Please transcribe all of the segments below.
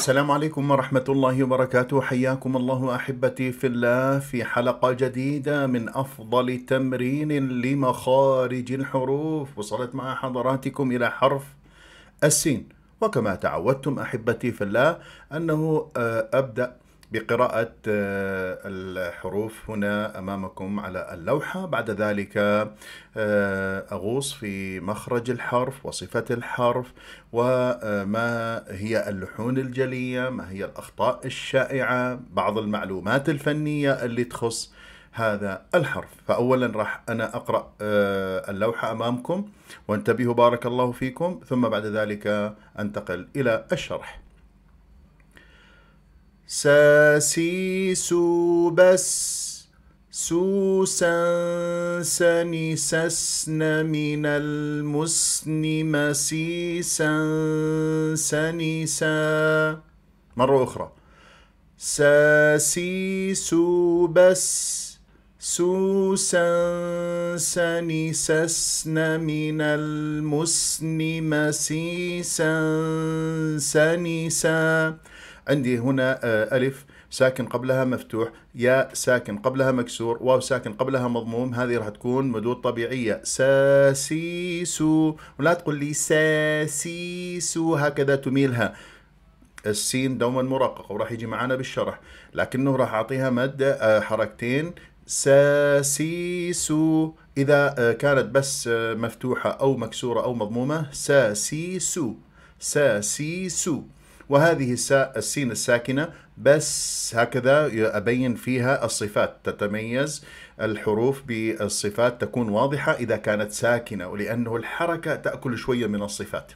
السلام عليكم ورحمة الله وبركاته حياكم الله أحبتي في الله في حلقة جديدة من أفضل تمرين لمخارج الحروف وصلت مع حضراتكم إلى حرف السين وكما تعودتم أحبتي في الله أنه آه، أبدأ بقراءة آه، الحروف هنا أمامكم على اللوحة بعد ذلك آه، أغوص في مخرج الحرف وصفة الحرف وما آه، هي اللحون الجلية ما هي الأخطاء الشائعة بعض المعلومات الفنية اللي تخص هذا الحرف فأولا راح أنا أقرأ اللوحة أمامكم وانتبهوا بارك الله فيكم ثم بعد ذلك أنتقل إلى الشرح ساسيسو بس سوسن سنسسن من المسن مسيسا سنسا مرة أخرى ساسيسو بس سوسن سنسسن من المسن مسيسا سنسا عندي هنا آه، ألف ساكن قبلها مفتوح ياء ساكن قبلها مكسور واو ساكن قبلها مضموم هذه راح تكون مدود طبيعية ساسيسو ولا تقول لي ساسيسو هكذا تميلها السين دوما مرققة وراح يجي معنا بالشرح لكنه راح أعطيها مد آه، حركتين ساسيسو إذا آه، كانت بس مفتوحة أو مكسورة أو مضمومة ساسيسو ساسيسو وهذه السا... السين الساكنة بس هكذا أبين فيها الصفات تتميز الحروف بالصفات تكون واضحة إذا كانت ساكنة ولأنه الحركة تأكل شوية من الصفات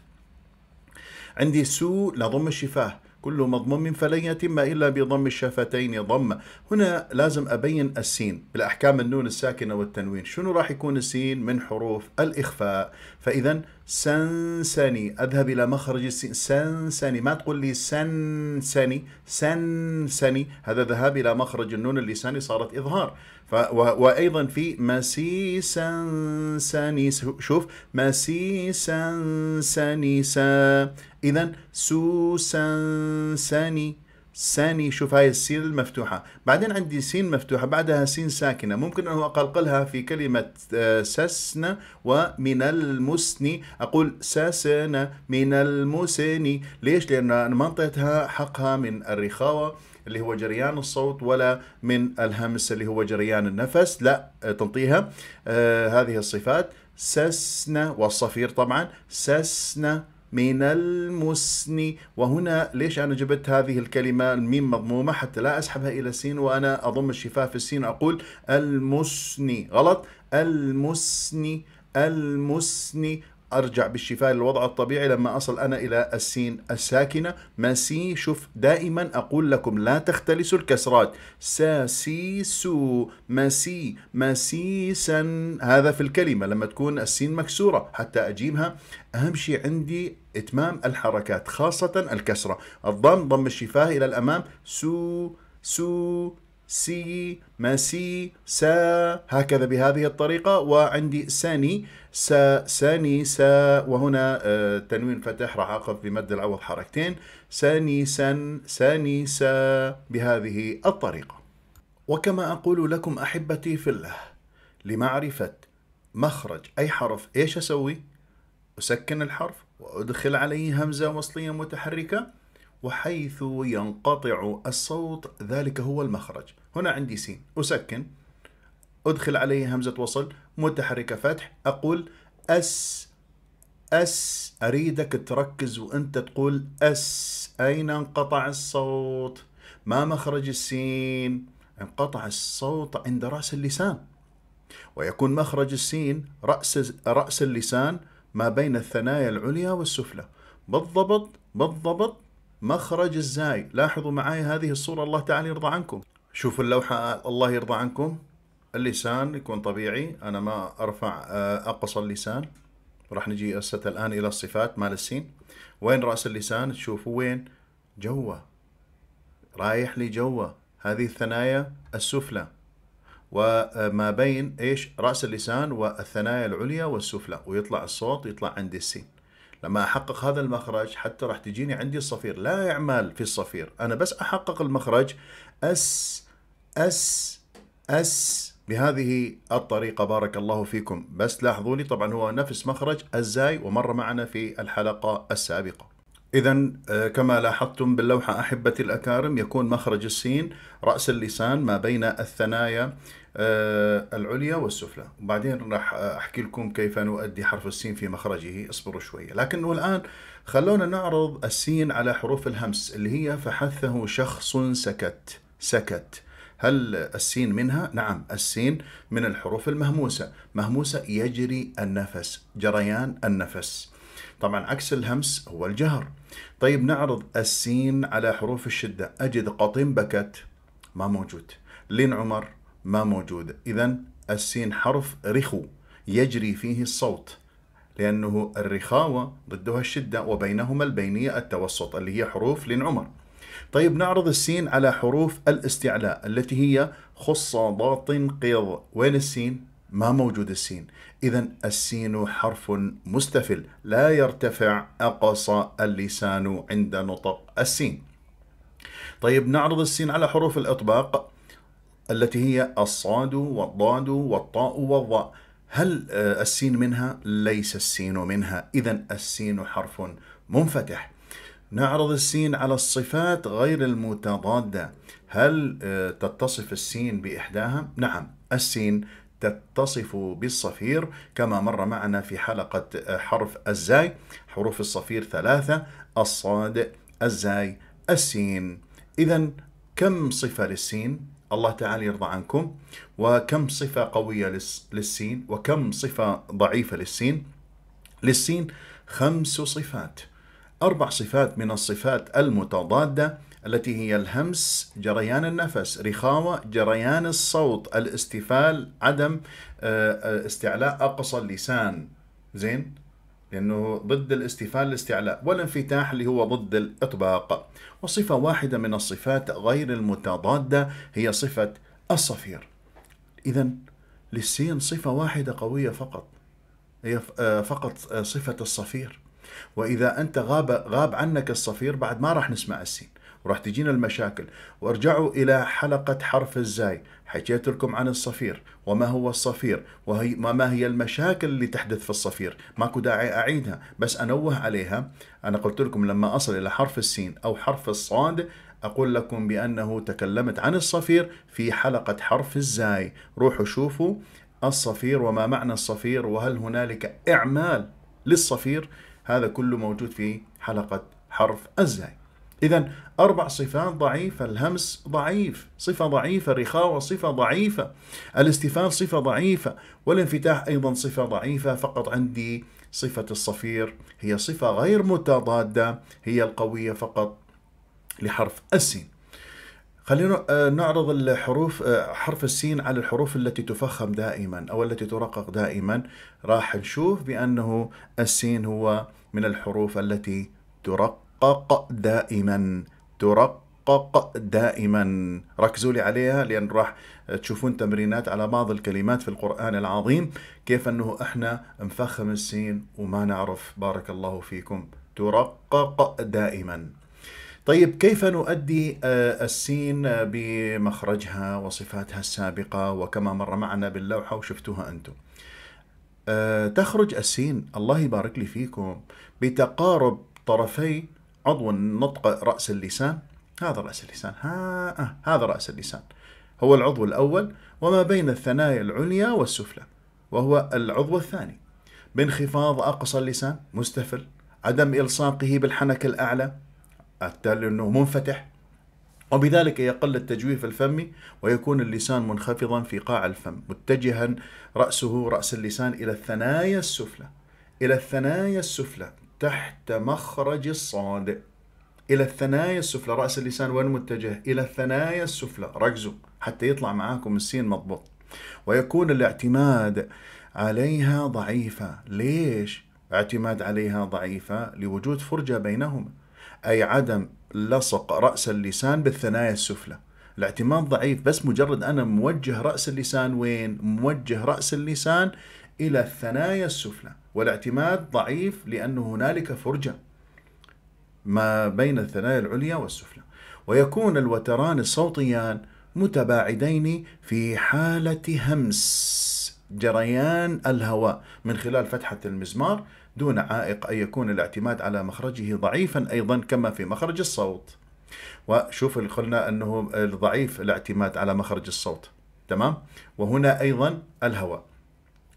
عندي سو لضم الشفاه كل مضموم فلن يتم إلا بضم الشفتين ضم هنا لازم أبين السين بالأحكام النون الساكنة والتنوين شنو راح يكون السين من حروف الإخفاء فإذا سنسني أذهب إلى مخرج السين سنسني ما تقول لي سنسني سنسني هذا ذهاب إلى مخرج النون اللساني صارت إظهار وايضا في مسيسا سنيسا شوف مسيسا سنيسا اذا سوسا سني سني شوف هاي السين المفتوحة بعدين عندي سين مفتوحة بعدها سين ساكنة ممكن أنه أقلقلها في كلمة آه، سسن ومن المسني أقول سسنا من المسني ليش لأن منطقتها حقها من الرخاوة اللي هو جريان الصوت ولا من الهمس اللي هو جريان النفس لا آه، تنطيها آه هذه الصفات سسنا والصفير طبعا سسنا من المسن وهنا ليش أنا جبت هذه الكلمة الميم مضمومة حتى لا أسحبها إلى السين وأنا أضم الشفاه في السين أقول المسني غلط المسني المسني ارجع بالشفاء للوضع الطبيعي لما اصل انا الى السين الساكنه مسي شوف دائما اقول لكم لا تختلسوا الكسرات سا سي ما مسي سن هذا في الكلمه لما تكون السين مكسوره حتى اجيبها اهم شيء عندي اتمام الحركات خاصه الكسره الضم ضم الشفاه الى الامام سو سو سي مسي سا هكذا بهذه الطريقة وعندي سني سا سني سا وهنا آه، تنوين فتح راح أقف بمد العوض حركتين سني سن سني سا بهذه الطريقة وكما أقول لكم أحبتي في الله لمعرفة مخرج أي حرف إيش أسوي؟ أسكن الحرف وأدخل عليه همزة وصلية متحركة وحيث ينقطع الصوت ذلك هو المخرج هنا عندي سين أسكن أدخل عليه همزة وصل متحركة فتح أقول أس أس أريدك تركز وأنت تقول أس أين انقطع الصوت ما مخرج السين انقطع الصوت عند رأس اللسان ويكون مخرج السين رأس, رأس اللسان ما بين الثنايا العليا والسفلى بالضبط بالضبط مخرج الزاي لاحظوا معي هذه الصورة الله تعالى يرضى عنكم شوفوا اللوحة الله يرضى عنكم اللسان يكون طبيعي أنا ما أرفع آه، أقصى اللسان راح نجي هسه الآن إلى الصفات مال السين وين رأس اللسان تشوفوا وين جوا رايح لي جوا هذه الثنايا السفلى وما بين ايش راس اللسان والثنايا العليا والسفلى ويطلع الصوت يطلع عند السين لما احقق هذا المخرج حتى راح تجيني عندي الصفير لا يعمل في الصفير انا بس احقق المخرج اس اس اس بهذه الطريقة بارك الله فيكم بس لاحظوا لي طبعا هو نفس مخرج الزاي ومر معنا في الحلقة السابقة إذا آه، كما لاحظتم باللوحة أحبتي الأكارم يكون مخرج السين رأس اللسان ما بين الثنايا آه، العليا والسفلى وبعدين راح أحكي لكم كيف نؤدي حرف السين في مخرجه اصبروا شوية لكنه الآن خلونا نعرض السين على حروف الهمس اللي هي فحثه شخص سكت سكت هل السين منها؟ نعم السين من الحروف المهموسة مهموسة يجري النفس جريان النفس طبعا عكس الهمس هو الجهر طيب نعرض السين على حروف الشدة أجد قطن بكت ما موجود لين عمر ما موجودة إذا السين حرف رخو يجري فيه الصوت لأنه الرخاوة ضدها الشدة وبينهما البينية التوسط اللي هي حروف لنعمر طيب نعرض السين على حروف الاستعلاء التي هي خص ضاط قيض وين السين؟ ما موجود السين إذا السين حرف مستفل لا يرتفع أقصى اللسان عند نطق السين طيب نعرض السين على حروف الإطباق التي هي الصاد والضاد والطاء والظاء هل آه، السين منها؟ ليس السين منها إذا السين حرف منفتح نعرض السين على الصفات غير المتضادة هل آه، تتصف السين بإحداها؟ نعم السين تتصف بالصفير كما مر معنا في حلقة آه، حرف الزاي حروف الصفير ثلاثة الصاد الزاي السين إذا كم صفة للسين؟ الله تعالى يرضى عنكم وكم صفة قوية للسين وكم صفة ضعيفة للسين للسين خمس صفات أربع صفات من الصفات المتضادة التي هي الهمس جريان النفس رخاوة جريان الصوت الاستفال عدم آه، آه، استعلاء أقصى اللسان زين لأنه ضد الاستفال الاستعلاء والانفتاح اللي هو ضد الإطباق وصفة واحدة من الصفات غير المتضادة هي صفة الصفير إذا للسين صفة واحدة قوية فقط هي آه، فقط آه، صفة الصفير وإذا أنت غاب, غاب عنك الصفير بعد ما راح نسمع السين وراح تجينا المشاكل وارجعوا إلى حلقة حرف الزاي حكيت لكم عن الصفير وما هو الصفير وهي ما هي المشاكل اللي تحدث في الصفير ماكو داعي أعيدها بس أنوه عليها أنا قلت لكم لما أصل إلى حرف السين أو حرف الصاد أقول لكم بأنه تكلمت عن الصفير في حلقة حرف الزاي روحوا شوفوا الصفير وما معنى الصفير وهل هنالك إعمال للصفير هذا كله موجود في حلقة حرف الزاي إذا أربع صفات ضعيفة الهمس ضعيف صفة ضعيفة الرخاوة صفة ضعيفة الاستفاف صفة ضعيفة والانفتاح أيضا صفة ضعيفة فقط عندي صفة الصفير هي صفة غير متضادة هي القوية فقط لحرف السين خلينا آه، نعرض الحروف آه، حرف السين على الحروف التي تفخم دائما أو التي ترقق دائما راح نشوف بأنه السين هو من الحروف التي ترقق ترقق دائما ترقق دائما ركزوا لي عليها لأن راح تشوفون تمرينات على بعض الكلمات في القرآن العظيم كيف أنه إحنا نفخم السين وما نعرف بارك الله فيكم ترقق دائما طيب كيف نؤدي آه، السين بمخرجها وصفاتها السابقة وكما مر معنا باللوحة وشفتوها أنتم آه، تخرج السين الله يبارك لي فيكم بتقارب طرفي عضو نطق رأس اللسان هذا رأس اللسان ها آه هذا رأس اللسان هو العضو الأول وما بين الثنايا العليا والسفلى وهو العضو الثاني بانخفاض أقصى اللسان مستفل عدم إلصاقه بالحنك الأعلى التالي أنه منفتح وبذلك يقل التجويف الفمي ويكون اللسان منخفضا في قاع الفم متجها رأسه رأس اللسان إلى الثنايا السفلى إلى الثنايا السفلى تحت مخرج الصاد إلى الثنايا السفلى رأس اللسان وين متجه إلى الثنايا السفلى ركزوا حتى يطلع معاكم السين مضبوط ويكون الاعتماد عليها ضعيفة ليش؟ اعتماد عليها ضعيفة لوجود فرجة بينهما أي عدم لصق رأس اللسان بالثنايا السفلى الاعتماد ضعيف بس مجرد أنا موجه رأس اللسان وين؟ موجه رأس اللسان إلى الثنايا السفلى والاعتماد ضعيف لأن هنالك فرجة ما بين الثنايا العليا والسفلى ويكون الوتران الصوتيان متباعدين في حالة همس جريان الهواء من خلال فتحة المزمار دون عائق أن يكون الاعتماد على مخرجه ضعيفا أيضا كما في مخرج الصوت وشوف اللي قلنا أنه ضعيف الاعتماد على مخرج الصوت تمام وهنا أيضا الهواء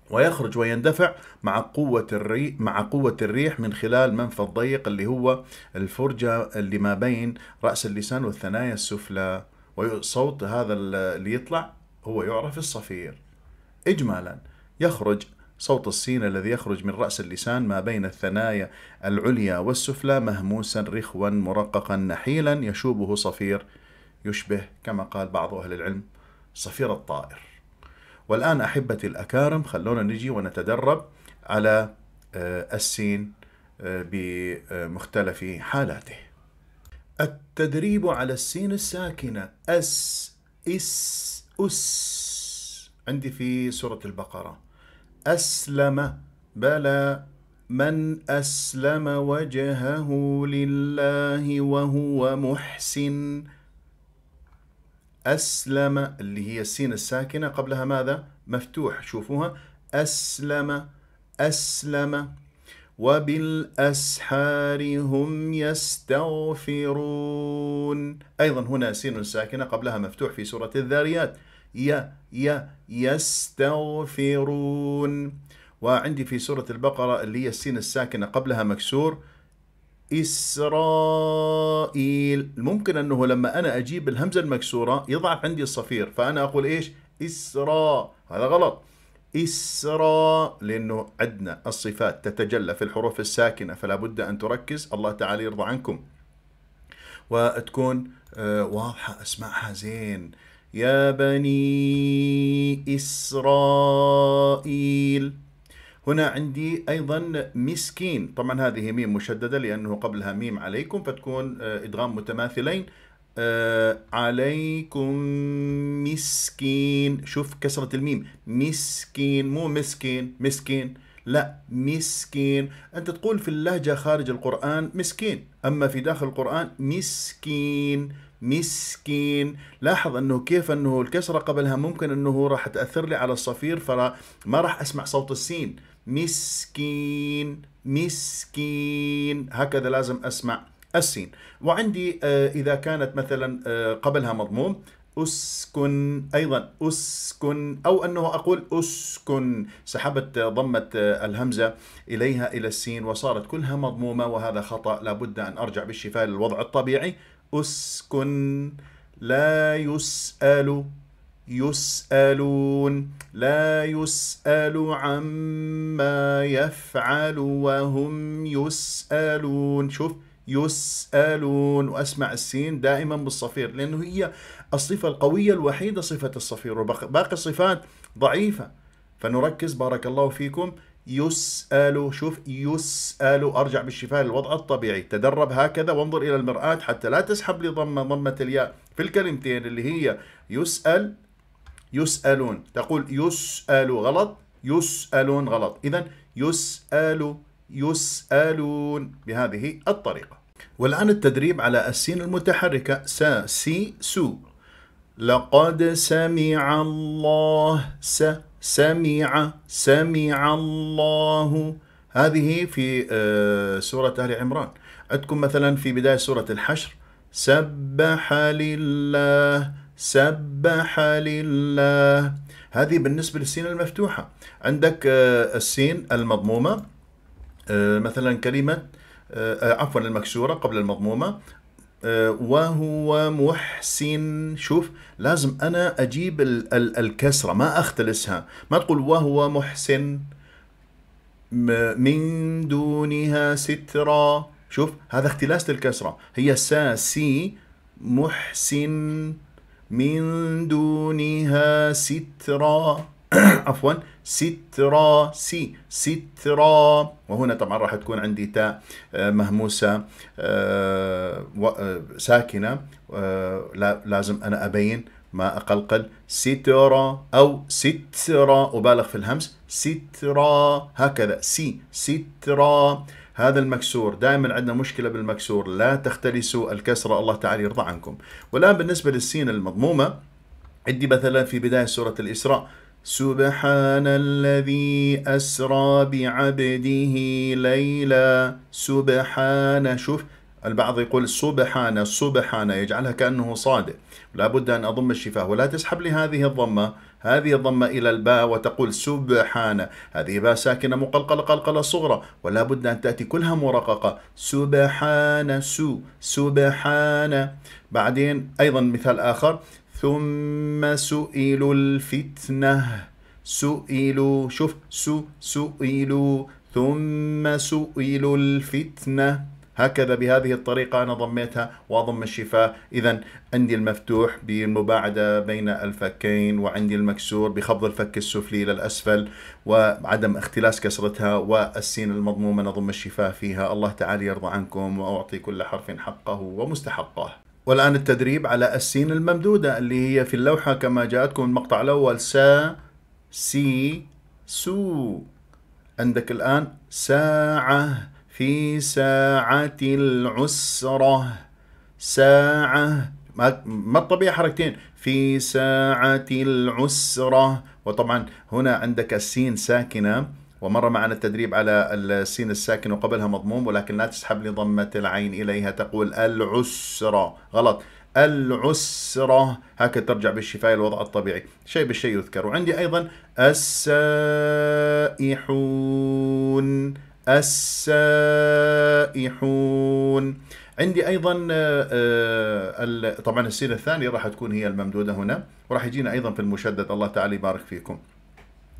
ويخرج ويندفع مع قوة الريح مع قوة الريح من خلال منفذ ضيق اللي هو الفرجة اللي ما بين رأس اللسان والثنايا السفلى وصوت هذا اللي يطلع هو يعرف الصفير إجمالا يخرج صوت السين الذي يخرج من رأس اللسان ما بين الثنايا العليا والسفلى مهموسا رخوا مرققا نحيلا يشوبه صفير يشبه كما قال بعض أهل العلم صفير الطائر والآن أحبتي الأكارم خلونا نجي ونتدرب على آه، السين آه، بمختلف حالاته التدريب على السين الساكنة أس إس أس عندي في سورة البقرة أسلم بلى من أسلم وجهه لله وهو محسن أسلم اللي هي السين الساكنة قبلها ماذا مفتوح شوفوها أسلم أسلم وبالأسحار هم يستغفرون أيضا هنا سين ساكنة قبلها مفتوح في سورة الذاريات ي ي يستغفرون وعندي في سورة البقرة اللي هي السين الساكنة قبلها مكسور إسرائيل ممكن أنه لما أنا أجيب الهمزة المكسورة يضعف عندي الصفير فأنا أقول إيش إسراء هذا غلط إسراء لأنه عندنا الصفات تتجلى في الحروف الساكنة فلا بد أن تركز الله تعالى يرضى عنكم وتكون آه، واضحة أسمعها زين يا بني إسرائيل هنا عندي أيضا مسكين طبعا هذه ميم مشددة لأنه قبلها ميم عليكم فتكون آه، إدغام متماثلين آه، عليكم مسكين شوف كسرة الميم مسكين مو مسكين مسكين لا مسكين أنت تقول في اللهجة خارج القرآن مسكين أما في داخل القرآن مسكين مسكين لاحظ انه كيف انه الكسره قبلها ممكن انه راح تاثر لي على الصفير فما راح اسمع صوت السين مسكين مسكين هكذا لازم اسمع السين وعندي آه، اذا كانت مثلا آه، قبلها مضموم اسكن ايضا اسكن او انه اقول اسكن سحبت ضمه آه، الهمزه اليها الى السين وصارت كلها مضمومه وهذا خطا لابد ان ارجع بالشفاء للوضع الطبيعي أسكن لا يسأل يسألون لا يسأل عما يفعل وهم يسألون شوف يسألون وأسمع السين دائما بالصفير لأنه هي الصفة القوية الوحيدة صفة الصفير وباقي الصفات ضعيفة فنركز بارك الله فيكم يسأل شوف يسأل أرجع بالشفاه للوضع الطبيعي تدرب هكذا وانظر إلى المرآة حتى لا تسحب لي ضمة ضمة الياء في الكلمتين اللي هي يسأل يسألون تقول يسأل غلط يسألون غلط إذا يسأل يسألون بهذه الطريقة والآن التدريب على السين المتحركة سا سي سو لقد سمع الله س سمع سمع الله هذه في آه، سورة آل عمران عندكم مثلا في بداية سورة الحشر سبح لله سبح لله هذه بالنسبة للسين المفتوحة عندك آه، السين المضمومة آه، مثلا كلمة عفوا المكسورة قبل المضمومة آه، وهو محسن شوف لازم أنا أجيب ال ال الكسرة ما أختلسها ما تقول وهو محسن من دونها سترا شوف هذا اختلاس للكسرة هي سا سي محسن من دونها سترا عفوا سترا سي سترا وهنا طبعا راح تكون عندي تاء آه، مهموسة آه، آه، ساكنة لازم أنا أبين ما أقلقل سترا أو سترا أبالغ في الهمس سترا هكذا سي سترا هذا المكسور دائما عندنا مشكلة بالمكسور لا تختلسوا الكسرة الله تعالى يرضى عنكم والآن بالنسبة للسين المضمومة عندي مثلا في بداية سورة الإسراء سبحان الذي أسرى بعبده ليلا سبحان شوف البعض يقول سبحان سبحان يجعلها كأنه صاد لا بد أن أضم الشفاه ولا تسحب لي هذه الضمة هذه الضمة إلى الباء وتقول سبحان هذه باء ساكنة مقلقلة قلقلة صغرى ولا بد أن تأتي كلها مرققة سبحان سو سبحان بعدين أيضا مثال آخر ثم سئلوا الفتنة سئلوا شوف سو سئلوا ثم سئلوا الفتنة هكذا بهذه الطريقة أنا ضميتها وأضم الشفاه إذا عندي المفتوح بالمباعدة بين الفكين وعندي المكسور بخفض الفك السفلي إلى الأسفل وعدم اختلاس كسرتها والسين المضمومة نضم الشفاه فيها الله تعالى يرضى عنكم وأعطي كل حرف حقه ومستحقه والآن التدريب على السين الممدودة اللي هي في اللوحة كما جاءتكم المقطع الأول سا سي سو عندك الآن ساعة في ساعة العسرة ساعة ما الطبيعة حركتين في ساعة العسرة وطبعا هنا عندك السين ساكنة ومر معنا التدريب على السين الساكن وقبلها مضموم ولكن لا تسحب لي ضمة العين إليها تقول العسرة غلط العسرة هكذا ترجع بالشفاء الوضع الطبيعي شيء بالشيء يذكر وعندي أيضا السائحون السائحون عندي ايضا آه، آه، طبعا السين الثانيه راح تكون هي الممدوده هنا وراح يجينا ايضا في المشدد الله تعالى يبارك فيكم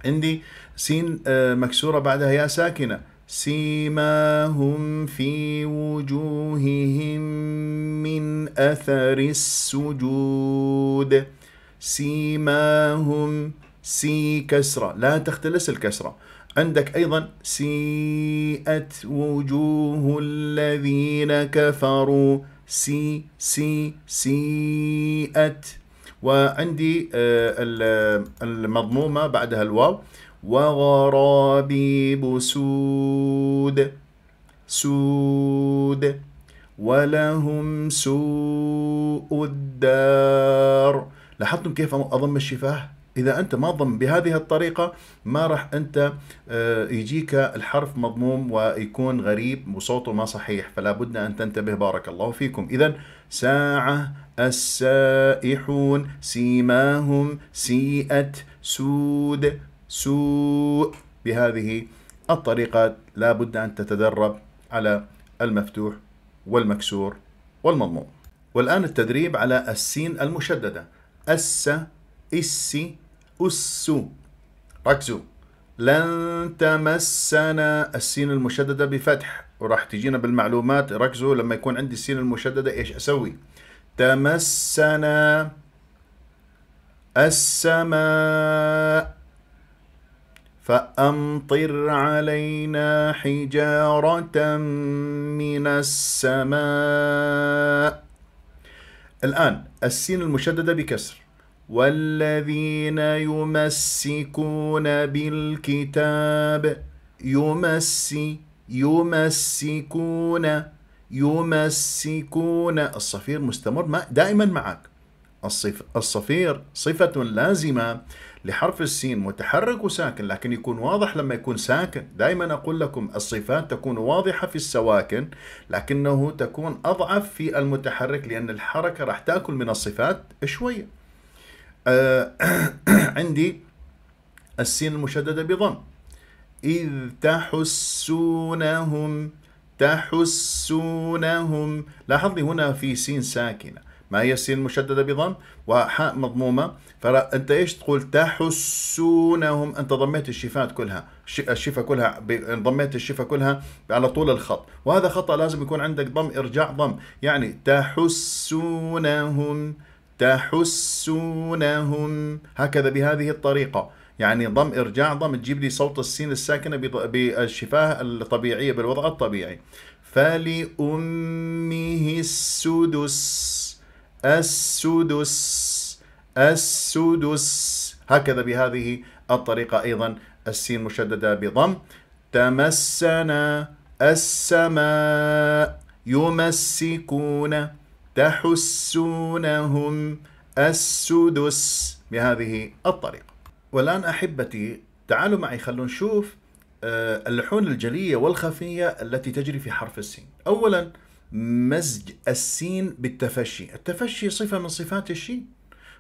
عندي سين آه، مكسورة بعدها يا ساكنة سيماهم في وجوههم من أثر السجود سيماهم سي كسرة لا تختلس الكسرة عندك أيضا سيئت وجوه الذين كفروا سي سي سيئت وعندي آه، المضمومة بعدها الواو وغرابيب سود سود ولهم سوء الدار لاحظتم كيف أضم الشفاه إذا أنت ما ضم بهذه الطريقة ما راح أنت آه، يجيك الحرف مضموم ويكون غريب وصوته ما صحيح فلا بد أن تنتبه بارك الله فيكم إذا ساعة السائحون سيماهم سيئت سود سوء بهذه الطريقة لا بد أن تتدرب على المفتوح والمكسور والمضموم والآن التدريب على السين المشددة أس إس أس ركزوا لن تمسنا السين المشددة بفتح وراح تجينا بالمعلومات ركزوا لما يكون عندي السين المشددة إيش أسوي تمسنا السماء فأمطر علينا حجارة من السماء الآن السين المشددة بكسر والذين يمسكون بالكتاب يمسي يمسكون يمسكون الصفير مستمر دائما معك الصف... الصفير صفة لازمة لحرف السين متحرك وساكن لكن يكون واضح لما يكون ساكن دائما أقول لكم الصفات تكون واضحة في السواكن لكنه تكون أضعف في المتحرك لأن الحركة راح تأكل من الصفات شوية آه عندي السين المشددة بضم إذ تحسونهم تحسونهم لاحظي هنا في سين ساكنة ما هي السين مشددة بضم وحاء مضمومة فأنت إيش تقول تحسونهم أنت ضميت الشفات كلها الشفة كلها ضميت الشفة كلها على طول الخط وهذا خطأ لازم يكون عندك ضم إرجاع ضم يعني تحسونهم تحسونهم هكذا بهذه الطريقة يعني ضم ارجاع ضم تجيب لي صوت السين الساكنه بالشفاه الطبيعيه بالوضع الطبيعي فلأمه السدس السدس السدس هكذا بهذه الطريقة أيضا السين مشددة بضم تمسنا السماء يمسكون تحسونهم السدس بهذه الطريقة والآن أحبتي تعالوا معي خلونا نشوف آه، اللحون الجلية والخفية التي تجري في حرف السين أولا مزج السين بالتفشي التفشي صفة من صفات الشين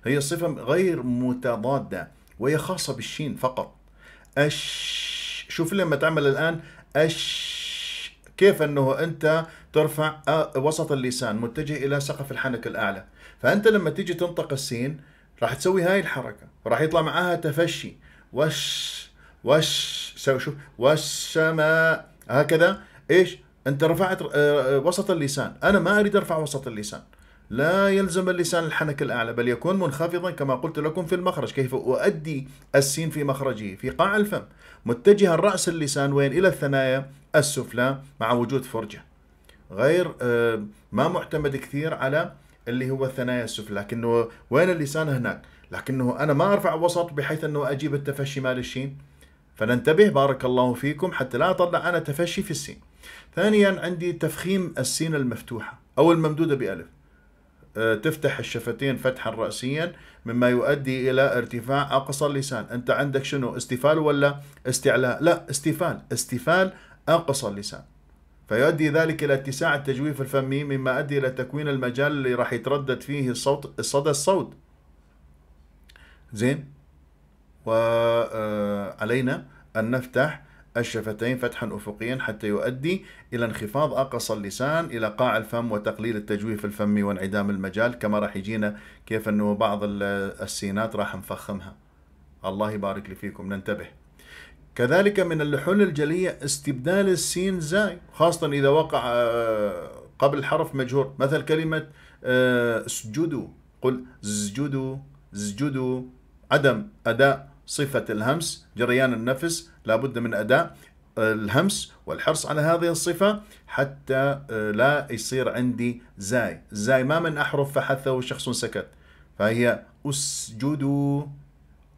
هي صفة غير متضادة وهي خاصة بالشين فقط أش شوف لما تعمل الآن أش كيف أنه أنت ترفع آه، وسط اللسان متجه إلى سقف الحنك الأعلى فأنت لما تيجي تنطق السين راح تسوي هاي الحركه وراح يطلع معاها تفشي وش وش سوي شوف ما هكذا ايش انت رفعت آه، آه، وسط اللسان انا ما اريد ارفع وسط اللسان لا يلزم اللسان الحنك الأعلى بل يكون منخفضا كما قلت لكم في المخرج كيف أؤدي السين في مخرجه في قاع الفم متجها رأس اللسان وين إلى الثنايا السفلى مع وجود فرجة غير آه، ما معتمد كثير على اللي هو الثنايا السفلى لكنه وين اللسان هناك لكنه أنا ما أرفع وسط بحيث أنه أجيب التفشي مال الشين فننتبه بارك الله فيكم حتى لا أطلع أنا تفشي في السين ثانيا عندي تفخيم السين المفتوحة أو الممدودة بألف أه، تفتح الشفتين فتحا رأسيا مما يؤدي إلى ارتفاع أقصى اللسان أنت عندك شنو استفال ولا استعلاء لا استفال استفال أقصى اللسان فيؤدي ذلك إلى اتساع التجويف الفمي مما أدى إلى تكوين المجال اللي راح يتردد فيه الصوت الصدى الصوت زين وعلينا آه، أن نفتح الشفتين فتحا أفقيا حتى يؤدي إلى انخفاض اقصى اللسان إلى قاع الفم وتقليل التجويف الفمي وانعدام المجال كما راح يجينا كيف أنه بعض السينات راح نفخمها الله يبارك لي فيكم ننتبه كذلك من اللحون الجلية استبدال السين زاي خاصة إذا وقع آه، قبل حرف مجهور مثل كلمة اسجدوا آه، قل اسجدوا اسجدوا عدم أداء صفة الهمس جريان النفس لابد من أداء الهمس والحرص على هذه الصفة حتى آه، لا يصير عندي زاي زاي ما من أحرف فحثه شخص سكت فهي اسجدوا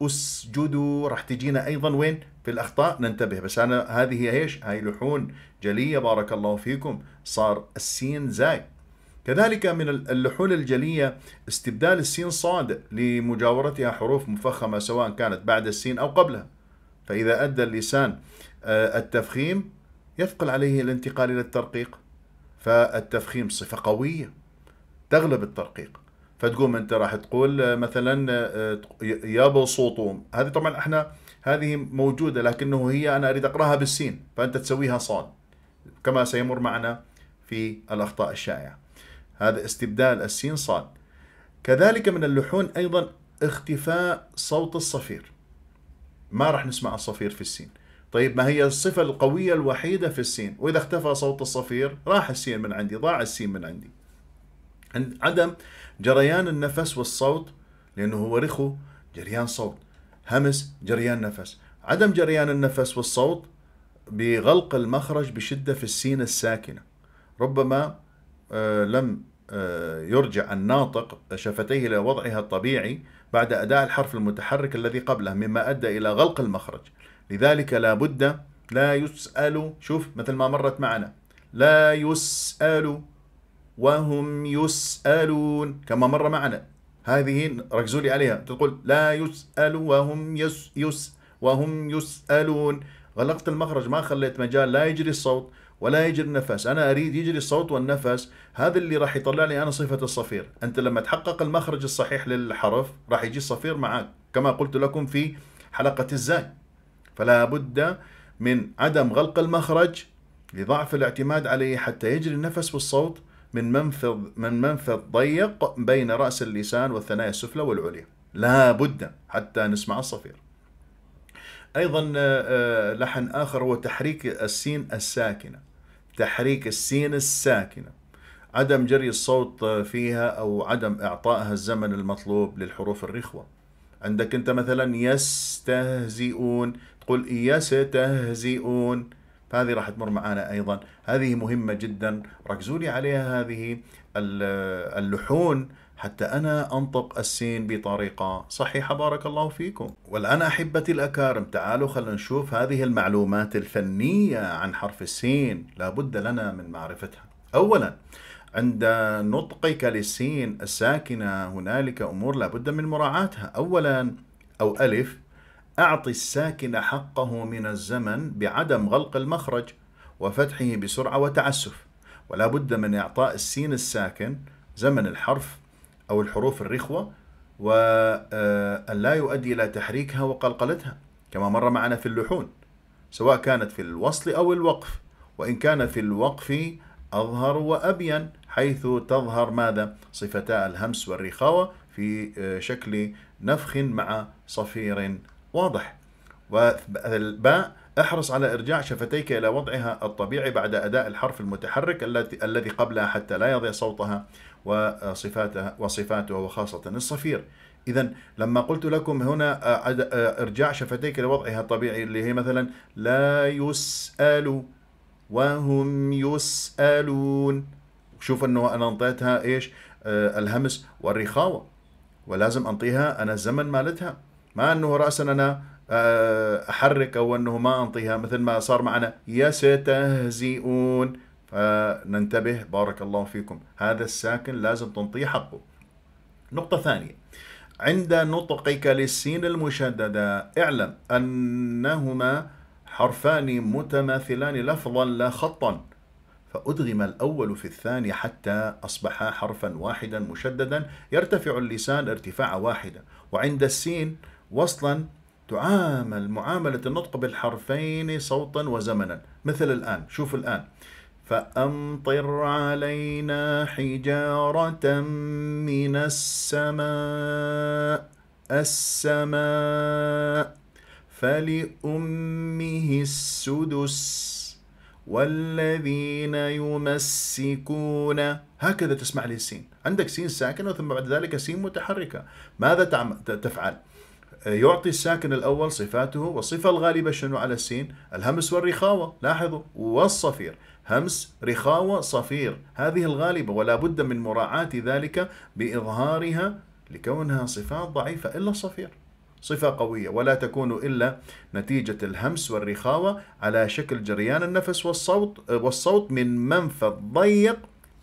اسجدوا راح تجينا ايضا وين في الاخطاء ننتبه بس انا هذه هي ايش هاي لحون جليه بارك الله فيكم صار السين زاي كذلك من اللحون الجليه استبدال السين صاد لمجاورتها حروف مفخمه سواء كانت بعد السين او قبلها فاذا ادى اللسان آه، التفخيم يثقل عليه الانتقال الى الترقيق فالتفخيم صفه قويه تغلب الترقيق فتقوم انت راح تقول آه، مثلا آه، يابا صوتوم هذه طبعا احنا هذه موجوده لكنه هي انا اريد اقراها بالسين فانت تسويها صاد كما سيمر معنا في الاخطاء الشائعه هذا استبدال السين صاد كذلك من اللحون ايضا اختفاء صوت الصفير ما راح نسمع الصفير في السين طيب ما هي الصفة القوية الوحيدة في السين وإذا اختفى صوت الصفير راح السين من عندي ضاع السين من عندي عدم جريان النفس والصوت لأنه هو رخو جريان صوت همس جريان نفس عدم جريان النفس والصوت بغلق المخرج بشدة في السين الساكنة ربما آه، لم آه، يرجع الناطق شفتيه إلى وضعها الطبيعي بعد أداء الحرف المتحرك الذي قبله مما أدى إلى غلق المخرج لذلك لا بد لا يسأل شوف مثل ما مرت معنا لا يسأل وهم يسألون كما مر معنا هذه ركزوا لي عليها تقول لا يسأل وهم يس يس وهم يسألون غلقت المخرج ما خليت مجال لا يجري الصوت ولا يجري النفس أنا أريد يجري الصوت والنفس هذا اللي راح يطلع لي أنا صفة الصفير أنت لما تحقق المخرج الصحيح للحرف راح يجي الصفير معك كما قلت لكم في حلقة الزاي فلا بد من عدم غلق المخرج لضعف الاعتماد عليه حتى يجري النفس والصوت من منفذ من منفذ ضيق بين رأس اللسان والثنايا السفلى والعليا لا بد حتى نسمع الصفير أيضا آه، آه، لحن آخر هو تحريك السين الساكنة تحريك السين الساكنة عدم جري الصوت فيها أو عدم إعطائها الزمن المطلوب للحروف الرخوة عندك أنت مثلا يستهزئون تقول يستهزئون فهذه راح تمر معانا ايضا هذه مهمه جدا ركزوا لي عليها هذه اللحون حتى انا انطق السين بطريقه صحيحه بارك الله فيكم والان احبتي الاكارم تعالوا خلينا نشوف هذه المعلومات الفنيه عن حرف السين لابد لنا من معرفتها اولا عند نطقك للسين الساكنه هنالك امور لابد من مراعاتها اولا او الف أعطي الساكن حقه من الزمن بعدم غلق المخرج وفتحه بسرعة وتعسف ولا بد من إعطاء السين الساكن زمن الحرف أو الحروف الرخوة وأن آه، لا يؤدي إلى تحريكها وقلقلتها كما مر معنا في اللحون سواء كانت في الوصل أو الوقف وإن كان في الوقف أظهر وأبين حيث تظهر ماذا صفتا الهمس والرخاوة في آه، شكل نفخ مع صفير واضح وباء احرص على إرجاع شفتيك إلى وضعها الطبيعي بعد أداء الحرف المتحرك الذي قبلها حتى لا يضيع صوتها وصفاتها وصفاته وخاصة الصفير إذا لما قلت لكم هنا إرجاع شفتيك إلى وضعها الطبيعي اللي هي مثلا لا يسأل وهم يسألون شوف أنه أنا أنطيتها إيش آه، الهمس والرخاوة ولازم أنطيها أنا الزمن مالتها ما انه راسا انا آه، احرك او انه ما انطيها مثل ما صار معنا يستهزئون فننتبه بارك الله فيكم هذا الساكن لازم تنطيه حقه نقطة ثانية عند نطقك للسين المشددة اعلم أنهما حرفان متماثلان لفظا لا خطا فأدغم الأول في الثاني حتى أصبحا حرفا واحدا مشددا يرتفع اللسان ارتفاع واحدا وعند السين وصلا تعامل معاملة النطق بالحرفين صوتا وزمنا مثل الآن شوف الآن فأمطر علينا حجارة من السماء السماء فلأمه السدس والذين يمسكون هكذا تسمع لي السين عندك سين ساكنة ثم بعد ذلك سين متحركة ماذا تفعل يعطي الساكن الأول صفاته والصفة الغالبة شنو على السين الهمس والرخاوة لاحظوا والصفير همس رخاوة صفير هذه الغالبة ولا بد من مراعاة ذلك بإظهارها لكونها صفات ضعيفة إلا الصفير صفة قوية ولا تكون إلا نتيجة الهمس والرخاوة على شكل جريان النفس والصوت والصوت من منفذ ضيق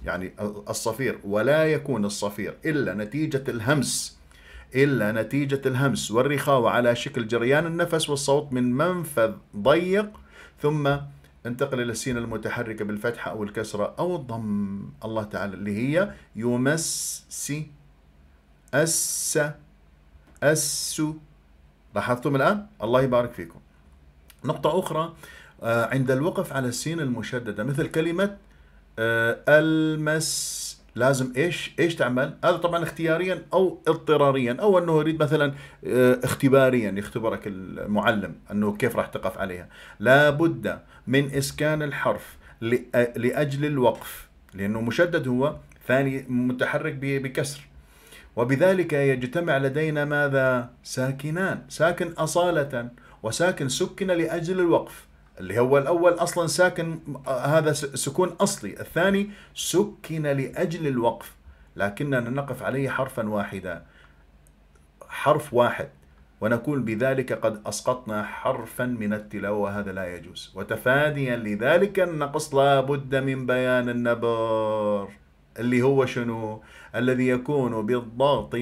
يعني الصفير ولا يكون الصفير إلا نتيجة الهمس إلا نتيجة الهمس والرخاوة على شكل جريان النفس والصوت من منفذ ضيق ثم انتقل إلى السين المتحركة بالفتحة أو الكسرة أو الضم الله تعالى اللي هي يمسي أس أس لاحظتم الآن؟ الله يبارك فيكم نقطة أخرى آه، عند الوقف على السين المشددة مثل كلمة آه، المس لازم ايش ايش تعمل هذا طبعا اختياريا او اضطراريا او انه يريد مثلا آه، اختباريا يختبرك المعلم انه كيف راح تقف عليها لابد من اسكان الحرف آه، لاجل الوقف لانه مشدد هو ثاني متحرك بكسر وبذلك يجتمع لدينا ماذا ساكنان ساكن اصاله وساكن سكن لاجل الوقف اللي هو الأول أصلا ساكن آه، هذا سكون أصلي الثاني سكن لأجل الوقف لكننا نقف عليه حرفا واحدا حرف واحد ونكون بذلك قد أسقطنا حرفا من التلاوة وهذا لا يجوز وتفاديا لذلك النقص لا بد من بيان النبر اللي هو شنو الذي يكون بالضغط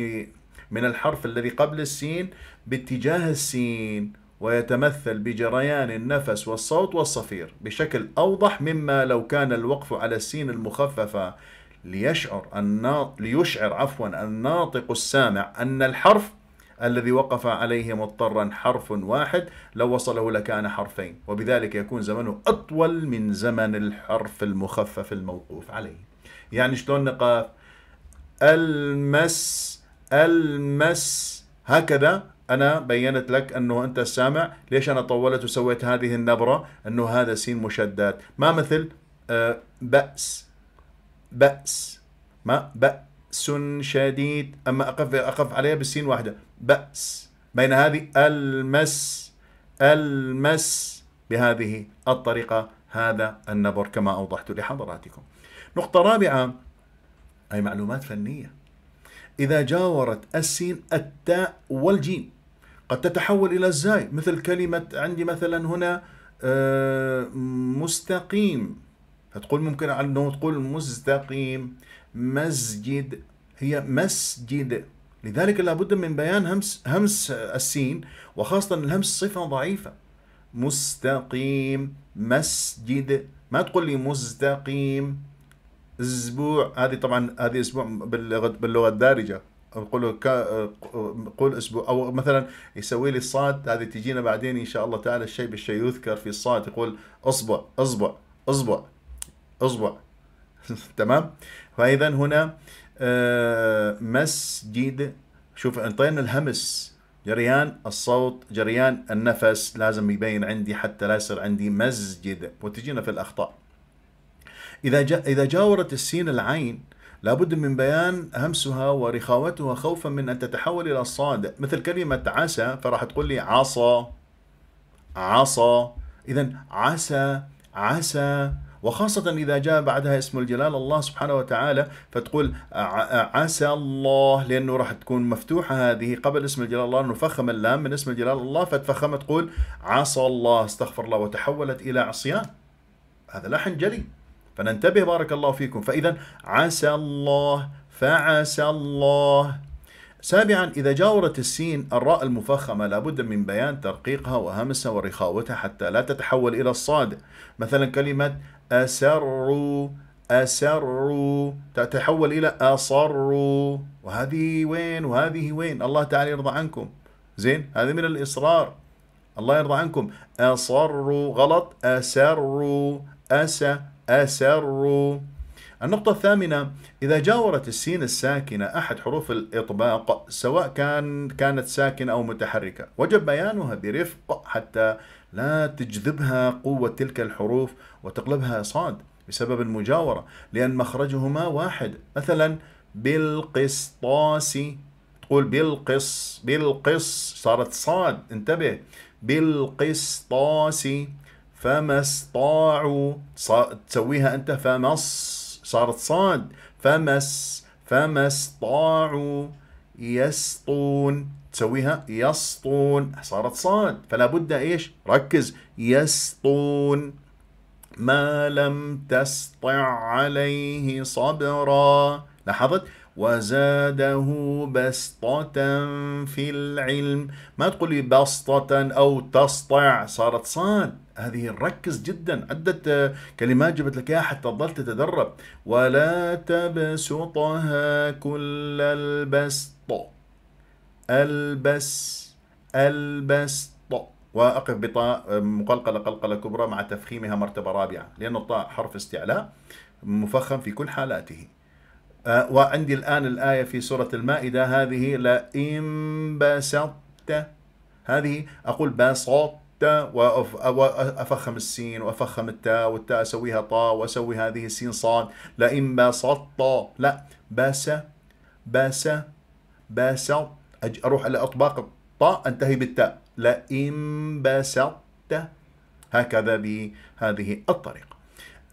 من الحرف الذي قبل السين باتجاه السين ويتمثل بجريان النفس والصوت والصفير بشكل أوضح مما لو كان الوقف على السين المخففة ليشعر الناط ليشعر عفوا الناطق السامع أن الحرف الذي وقف عليه مضطرا حرف واحد لو وصله لكان حرفين وبذلك يكون زمنه أطول من زمن الحرف المخفف الموقوف عليه يعني شلون نقاف المس المس هكذا انا بينت لك انه انت السامع ليش انا طولت وسويت هذه النبره انه هذا سين مشدد ما مثل آه، باس باس ما باس شديد اما اقف اقف عليها بالسين واحده باس بين هذه المس المس بهذه الطريقه هذا النبر كما اوضحت لحضراتكم نقطه رابعه اي معلومات فنيه إذا جاورت السين التاء والجيم قد تتحول إلى الزاي مثل كلمة عندي مثلا هنا آه، مستقيم هتقول ممكن أنه تقول مستقيم مسجد هي مسجد لذلك لابد من بيان همس همس السين وخاصة الهمس صفة ضعيفة مستقيم مسجد ما تقول لي مستقيم اسبوع هذه طبعا هذه اسبوع باللغه باللغه الدارجه نقول قول اسبوع او مثلا يسوي لي الصاد هذه تجينا بعدين ان شاء الله تعالى الشيء بالشيء يذكر في الصاد يقول اصبع اصبع اصبع اصبع تمام فاذا هنا آه، مسجد شوف انطينا الهمس جريان الصوت جريان النفس لازم يبين عندي حتى لا يصير عندي مسجد وتجينا في الاخطاء إذا, جا إذا جاورت السين العين لابد من بيان همسها ورخاوتها خوفا من أن تتحول إلى الصاد مثل كلمة عسى فراح تقول لي عصا عصا إذا عسى عسى وخاصة إذا جاء بعدها اسم الجلال الله سبحانه وتعالى فتقول عسى الله لأنه راح تكون مفتوحة هذه قبل اسم الجلال الله نفخم اللام من اسم الجلال الله فتفخمت تقول عصى الله استغفر الله وتحولت إلى عصيان هذا لحن جلي فننتبه بارك الله فيكم فإذا عسى الله فعسى الله سابعا إذا جاورت السين الراء المفخمة لابد من بيان ترقيقها وهمسها ورخاوتها حتى لا تتحول إلى الصاد مثلا كلمة أسروا أسروا تتحول إلى أصروا وهذه وين وهذه وين الله تعالى يرضى عنكم زين هذا من الإصرار الله يرضى عنكم أصروا غلط أسروا أسى أسروا النقطة الثامنة إذا جاورت السين الساكنة أحد حروف الإطباق سواء كان كانت ساكنة أو متحركة وجب بيانها برفق حتى لا تجذبها قوة تلك الحروف وتقلبها صاد بسبب المجاورة لأن مخرجهما واحد مثلا بالقسطاس تقول بالقص بالقص صارت صاد انتبه بالقسطاس فما استطاعوا تسويها أنت فمص صارت صاد فمس فما استطاعوا يسطون تسويها يسطون صارت صاد فلا بد ايش ركز يسطون ما لم تسطع عليه صبرا لاحظت وزاده بسطة في العلم ما تقولي بسطة أو تسطع صارت صاد هذه ركز جدا عدة آه، كلمات جبت لك اياها حتى تظل تتدرب ولا تبسطها كل البسط البس البس واقف بطاء آه، مقلقله قلقله كبرى مع تفخيمها مرتبه رابعه لان الطاء حرف استعلاء مفخم في كل حالاته آه، وعندي الان الايه في سوره المائده هذه لئن بسطت هذه اقول بسط وافخم السين وافخم التاء والتاء اسويها طاء واسوي هذه السين صاد لئن بسطت لا بس بس بس اروح على اطباق الطاء انتهي بالتاء لئن بسط هكذا بهذه الطريقه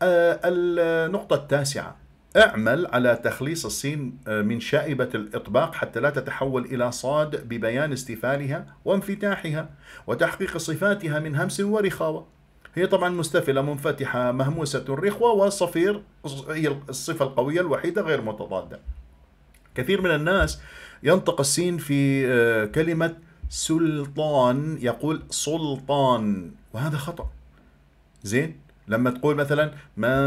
آه، النقطه التاسعه اعمل على تخليص الصين آه، من شائبة الإطباق حتى لا تتحول إلى صاد ببيان استفالها وانفتاحها وتحقيق صفاتها من همس ورخاوة هي طبعا مستفلة منفتحة مهموسة الرخوة وصفير هي الصفة القوية الوحيدة غير متضادة كثير من الناس ينطق السين في آه، كلمة سلطان يقول سلطان وهذا خطأ زين لما تقول مثلا ما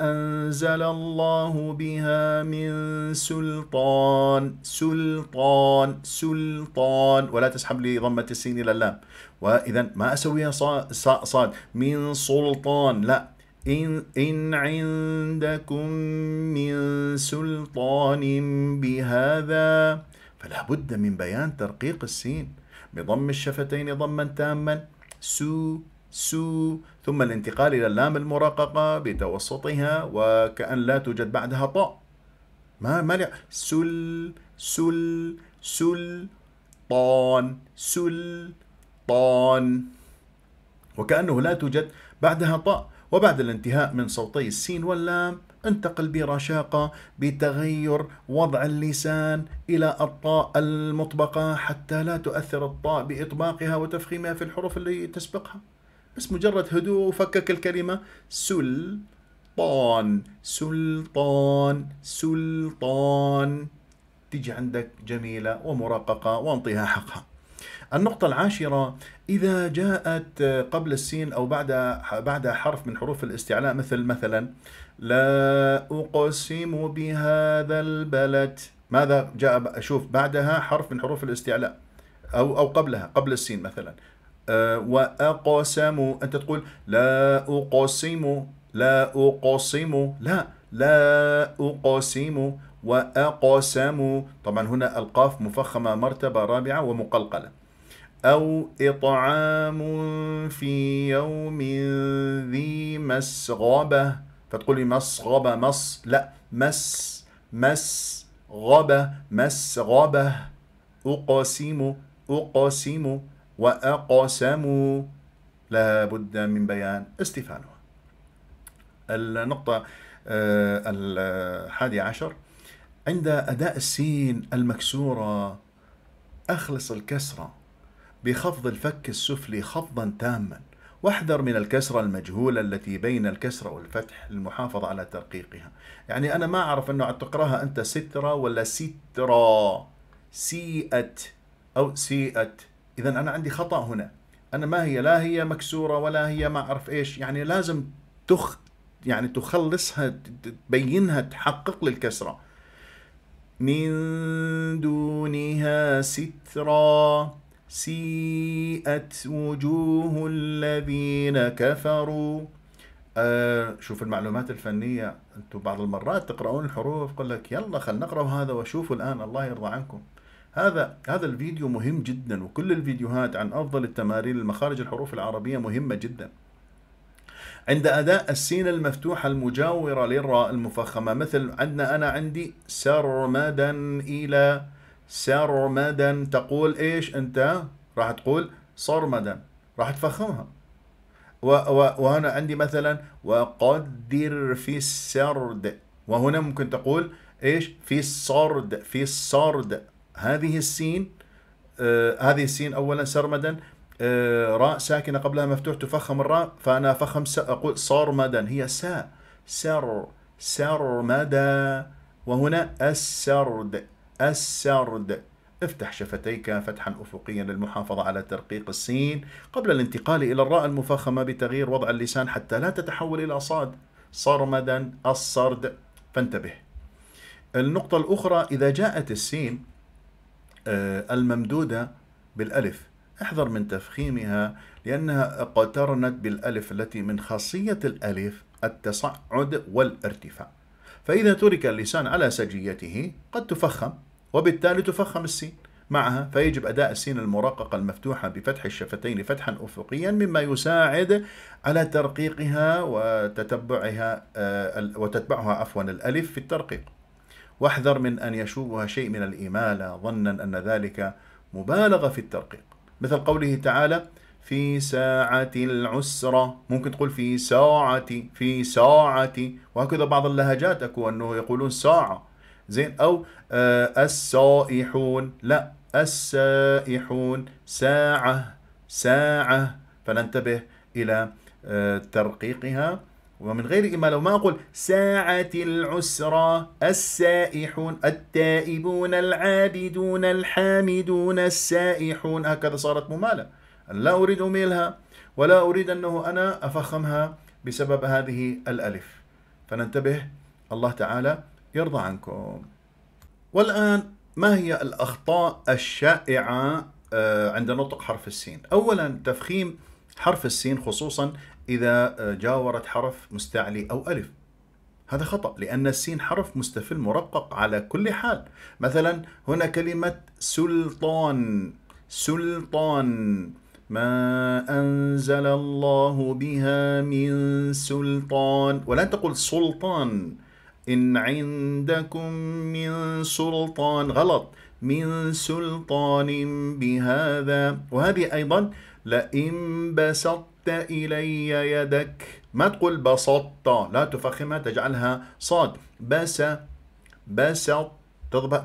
أنزل الله بها من سلطان سلطان سلطان ولا تسحب لي ضمة السين إلى اللام وإذا ما أسويها صاد صا من سلطان لا إن, إن عندكم من سلطان بهذا فلا بد من بيان ترقيق السين بضم الشفتين ضما تاما سو سو ثم الانتقال إلى اللام المرققة بتوسطها وكأن لا توجد بعدها طاء ما مالع سل سل سل طان سل طان وكأنه لا توجد بعدها طاء وبعد الانتهاء من صوتي السين واللام انتقل برشاقة بتغير وضع اللسان إلى الطاء المطبقة حتى لا تؤثر الطاء بإطباقها وتفخيمها في الحروف التي تسبقها بس مجرد هدوء وفكك الكلمة سلطان سلطان سلطان تيجي عندك جميلة ومرققة وانطيها حقها النقطة العاشرة إذا جاءت قبل السين أو بعد بعد حرف من حروف الاستعلاء مثل مثلا لا أقسم بهذا البلد ماذا جاء أشوف بعدها حرف من حروف الاستعلاء أو أو قبلها قبل السين مثلا وأقسم أنت تقول لا أقسم لا أقسم لا لا أقسم وأقسم طبعا هنا القاف مفخمة مرتبة رابعة ومقلقلة أو إطعام في يوم ذي مسغبة فتقولي مسغبة مس لا مس مس غبة غبة أقسم أقسم وأقسموا لابد من بيان استفهامها النقطة آه، الحادي عشر عند أداء السين المكسورة أخلص الكسرة بخفض الفك السفلي خفضا تاما واحذر من الكسرة المجهولة التي بين الكسرة والفتح للمحافظة على ترقيقها يعني أنا ما أعرف أنه تقرأها أنت سترة ولا سترة سيئت أو سيئت إذا أنا عندي خطأ هنا أنا ما هي لا هي مكسورة ولا هي ما أعرف إيش يعني لازم تخ يعني تخلصها تبينها تحقق للكسرة من دونها سترا سيئت وجوه الذين كفروا أه شوف المعلومات الفنية أنتم بعض المرات تقرؤون الحروف يقول لك يلا خل نقرأ هذا وشوفوا الآن الله يرضى عنكم هذا هذا الفيديو مهم جدا وكل الفيديوهات عن افضل التمارين لمخارج الحروف العربيه مهمه جدا عند أداء السين المفتوحة المجاورة للراء المفخمة مثل عندنا أنا عندي سرمدا إلى سرمدا تقول إيش أنت راح تقول صرمدا راح تفخمها و و وهنا عندي مثلا وقدر في السرد وهنا ممكن تقول إيش في السرد في السرد هذه السين آه هذه السين اولا سرمدا آه راء ساكنه قبلها مفتوح تفخم الراء فانا افخم اقول صرمدا هي سا سر سرمدا وهنا السرد السرد افتح شفتيك فتحا افقيا للمحافظه على ترقيق السين قبل الانتقال الى الراء المفخمه بتغيير وضع اللسان حتى لا تتحول الى صاد صرمدا الصرد فانتبه النقطة الأخرى إذا جاءت السين آه، الممدودة بالألف احذر من تفخيمها لأنها اقترنت بالألف التي من خاصية الألف التصعد والارتفاع فإذا ترك اللسان على سجيته قد تفخم وبالتالي تفخم السين معها فيجب أداء السين المرققة المفتوحة بفتح الشفتين فتحا أفقيا مما يساعد على ترقيقها وتتبعها آه، وتتبعها عفوا الألف في الترقيق واحذر من أن يشوبها شيء من الإمالة ظنا أن ذلك مبالغة في الترقيق مثل قوله تعالى في ساعة العسرة ممكن تقول في ساعة في ساعة وهكذا بعض اللهجات أكو أنه يقولون ساعة زين أو آه السائحون لا السائحون ساعة ساعة فننتبه إلى آه ترقيقها ومن غير إما لو ما أقول ساعة العسرى السائحون التائبون العابدون الحامدون السائحون هكذا صارت ممالة لا أريد أميلها ولا أريد أنه أنا أفخمها بسبب هذه الألف فننتبه الله تعالى يرضى عنكم والآن ما هي الأخطاء الشائعة آه، عند نطق حرف السين أولا تفخيم حرف السين خصوصا إذا آه، جاورت حرف مستعلي أو ألف هذا خطأ لأن السين حرف مستفل مرقق على كل حال مثلا هنا كلمة سلطان سلطان ما أنزل الله بها من سلطان ولا تقول سلطان إن عندكم من سلطان غلط من سلطان بهذا وهذه أيضا لئن بسطت إلي يدك ما تقول بسطت لا تفخمها تجعلها صاد بس بسط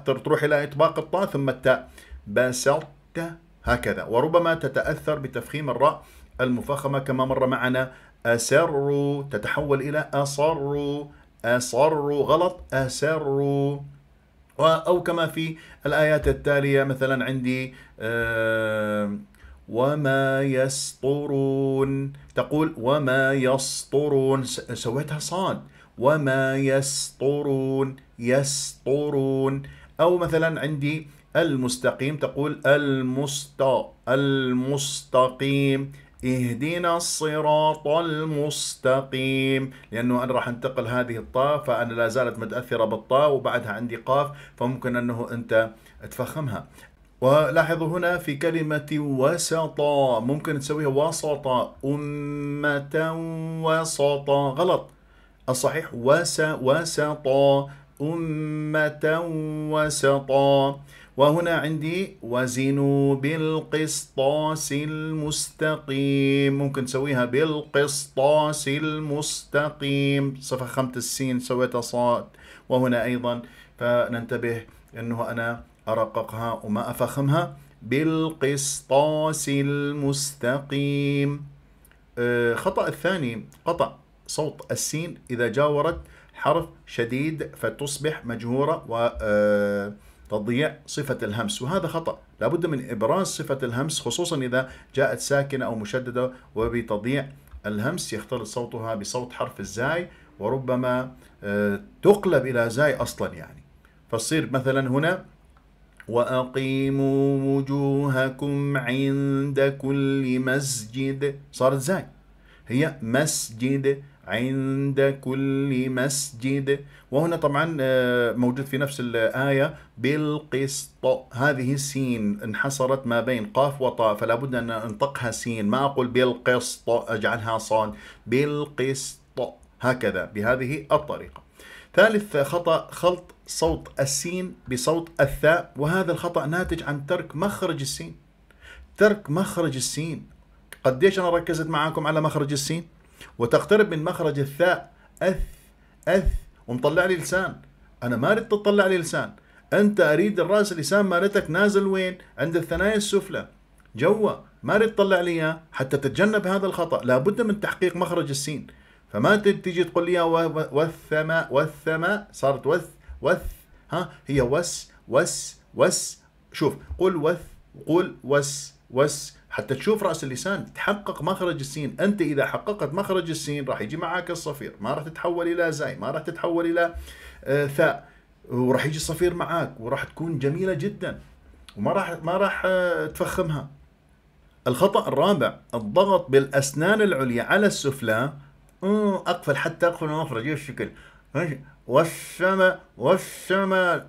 تروح إلى إطباق الطاء ثم التاء بسطت هكذا وربما تتأثر بتفخيم الراء المفخمة كما مر معنا أسر تتحول إلى أصر أصر غلط أسر أو كما في الآيات التالية مثلا عندي أه وما يسطرون تقول وما يسطرون سويتها صاد وما يسطرون يسطرون أو مثلا عندي المستقيم تقول المست المستقيم اهدنا الصراط المستقيم لأنه أنا راح أنتقل هذه الطاء فأنا لا زالت متأثرة بالطاء وبعدها عندي قاف فممكن أنه أنت تفخمها ولاحظوا هنا في كلمة وسطا ممكن تسويها وسطا أمة وسطا غلط الصحيح وس وسطا أمة وسطا وهنا عندي وزنوا بالقسطاس المستقيم ممكن تسويها بالقسطاس المستقيم صفة خمسة السين سويتها صاد وهنا أيضا فننتبه أنه أنا أرققها وما أفخمها بالقسطاس المستقيم آه، خطأ الثاني قطع صوت السين إذا جاورت حرف شديد فتصبح مجهورة وتضيع آه، صفة الهمس وهذا خطأ لابد من إبراز صفة الهمس خصوصا إذا جاءت ساكنة أو مشددة وبتضيع الهمس يختلط صوتها بصوت حرف الزاي وربما آه، تقلب إلى زاي أصلا يعني فتصير مثلا هنا وأقيموا وجوهكم عند كل مسجد صارت زي هي مسجد عند كل مسجد وهنا طبعا آه، موجود في نفس الآية بالقسط هذه السين انحصرت ما بين قاف وطاء فلا بد أن أنطقها سين ما أقول بالقسط أجعلها صاد بالقسط هكذا بهذه الطريقة ثالث خطأ خلط صوت السين بصوت الثاء وهذا الخطأ ناتج عن ترك مخرج السين ترك مخرج السين قديش أنا ركزت معاكم على مخرج السين وتقترب من مخرج الثاء أث أث ومطلع لي لسان أنا ما أريد تطلع لي لسان أنت أريد الرأس اللسان مالتك نازل وين عند الثنايا السفلى جوا ما أريد تطلع لي إياه حتى تتجنب هذا الخطأ لابد من تحقيق مخرج السين فما تجي تقول لي والثما والثما صارت وث وث ها هي وس وس وس شوف قل وث قل وس وس حتى تشوف راس اللسان تحقق مخرج السين انت اذا حققت مخرج السين راح يجي معك الصفير ما راح تتحول الى زاي ما راح تتحول الى آه، ثاء وراح يجي الصفير معك وراح تكون جميله جدا وما راح ما راح آه، تفخمها الخطا الرابع الضغط بالاسنان العليا على السفلى أمم، اقفل حتى اقفل المخرج الشكل والشمال والشمال